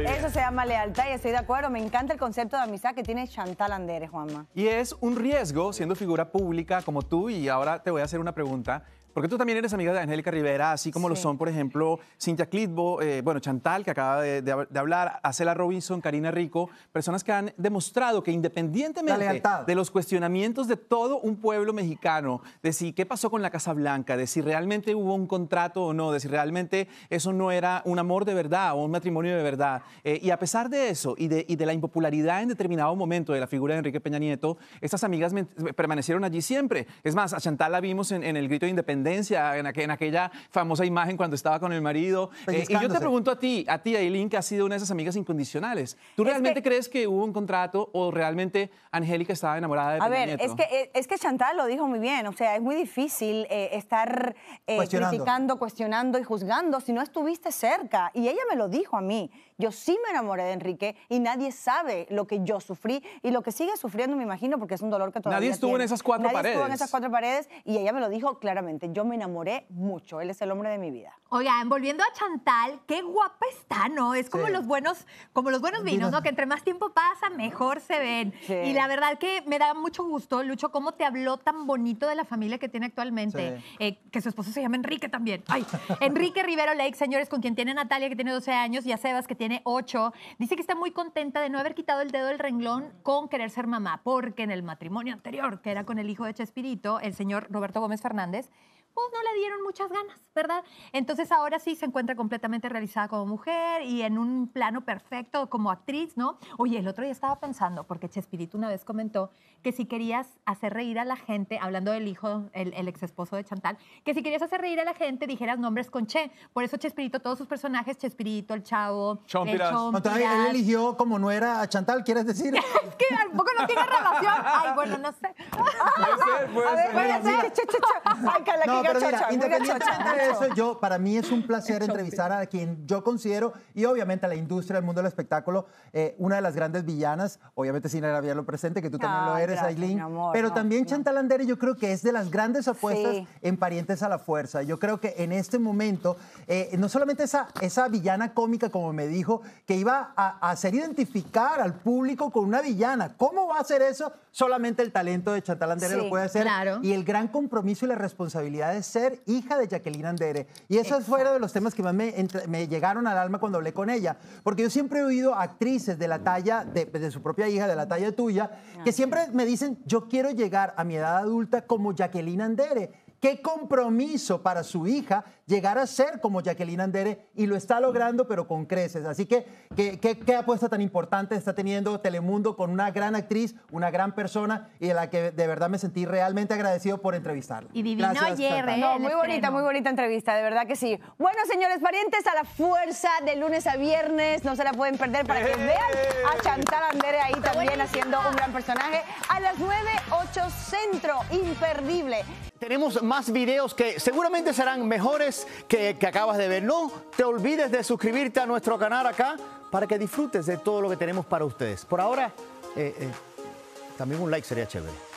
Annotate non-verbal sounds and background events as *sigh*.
Eso se llama lealtad y estoy de acuerdo. Me encanta el concepto de amistad que tiene Chantal Andere, Juanma. Y es un riesgo siendo figura pública como tú y ahora te voy a hacer una pregunta porque tú también eres amiga de Angélica Rivera, así como lo son, por ejemplo, Cintia Clitbo, eh, bueno, Chantal, que acaba de, hablar, Acela Robinson, Karina Rico, personas que han demostrado que independientemente de los cuestionamientos de todo un pueblo mexicano, de si qué pasó con la Casa Blanca, de si realmente hubo un contrato o no, de si realmente eso no era un amor de verdad o un matrimonio de verdad. Eh, y a pesar de eso y de, y de la impopularidad en determinado momento de la figura de Enrique Peña Nieto, estas amigas permanecieron allí siempre. Es más, a Chantal la vimos en, en el grito de independencia en, en aquella famosa imagen cuando estaba con el marido. Pues eh, y yo te pregunto a ti, a ti, Aileen, que has sido una de esas amigas incondicionales. ¿Tú realmente crees que hubo un contrato o realmente Angélica estaba enamorada de A ver, Es, que, eh, es que Chantal lo dijo muy bien. O sea, es muy difícil eh, estar cuestionando. criticando, cuestionando y juzgando si no estuviste cerca. Y ella me lo dijo a mí. Yo sí me enamoré de Enrique y nadie sabe lo que yo sufrí y lo que sigue sufriendo, me imagino, porque es un dolor que todavía. Nadie estuvo en esas cuatro paredes. Nadie estuvo en esas cuatro paredes y ella me lo dijo claramente yo me enamoré mucho. Él es el hombre de mi vida. Oigan, volviendo a Chantal, qué guapa está, ¿no? Es como los buenos, como los buenos vinos, ¿no? Que entre más tiempo pasa, mejor se ven. Y la verdad que me da mucho gusto, Lucho, cómo te habló tan bonito de la familia que tiene actualmente. Eh, que su esposo se llama Enrique también. Enrique Rivero Lake, señores, con quien tiene Natalia, que tiene 12 años, y a Sebas, que tiene 8. Dice que está muy contenta de no haber quitado el dedo del renglón con querer ser mamá, porque en el matrimonio anterior, que era con el hijo de Chespirito, el señor Roberto Gómez Fernández, pues no le dieron muchas ganas, ¿verdad? Entonces ahora sí se encuentra completamente realizada como mujer y en un plano perfecto como actriz, ¿no? Oye, el otro día estaba pensando, porque Chespirito una vez comentó que si querías hacer reír a la gente, hablando del hijo, el, ex esposo de Chantal, que si querías hacer reír a la gente dijeras nombres con Che. Por eso Chespirito, todos sus personajes, Chespirito, el chavo, el Chompiras. Ah, él eligió como no era a Chantal, ¿quieres decir? *laughs* es que tampoco no tiene relación. Ay, bueno, no sé. Puede ser, puede A ver, puede ser. Ay, pero mira, de eso, yo, para mí es un *laughs* placer entrevistar a quien yo considero, y obviamente a la industria al mundo del espectáculo, eh, una de las grandes villanas, obviamente sin agraviar lo presente, que tú también lo eres, Aileen. pero también Chantal Andere, yo creo que es de las grandes apuestas en Parientes a la Fuerza. Yo creo que en este momento, eh, no solamente esa, esa villana cómica, como me dijo, que iba a, hacer identificar al público con una villana. ¿Cómo va a hacer eso? Solamente el talento de Chantal Andere lo puede hacer. Claro. Y el gran compromiso y la responsabilidad de ser hija de Jacqueline Andere. Y eso es fuera de los temas que más me, llegaron al alma cuando hablé con ella, porque yo siempre he oído actrices de la talla, de, de su propia hija, de la talla tuya, que ah, siempre me dicen, yo quiero llegar a mi edad adulta como Jacqueline Andere qué compromiso para su hija llegar a ser como Jacqueline Andere y lo está logrando pero con creces. Así que qué, apuesta tan importante está teniendo Telemundo con una gran actriz, una gran persona y a la que de verdad me sentí realmente agradecido por entrevistarla. Y divino ayer, ¿eh? muy bonita, muy bonita entrevista, de verdad que sí. Bueno, señores parientes, a la fuerza de lunes a viernes, no se la pueden perder para que ¡Eh! vean a Chantal Andere ahí también haciendo un gran personaje. A las 9, centro, imperdible tenemos más videos que seguramente serán mejores que, acabas de ver. No te olvides de suscribirte a nuestro canal acá para que disfrutes de todo lo que tenemos para ustedes. Por ahora, eh, eh, también un like sería chévere.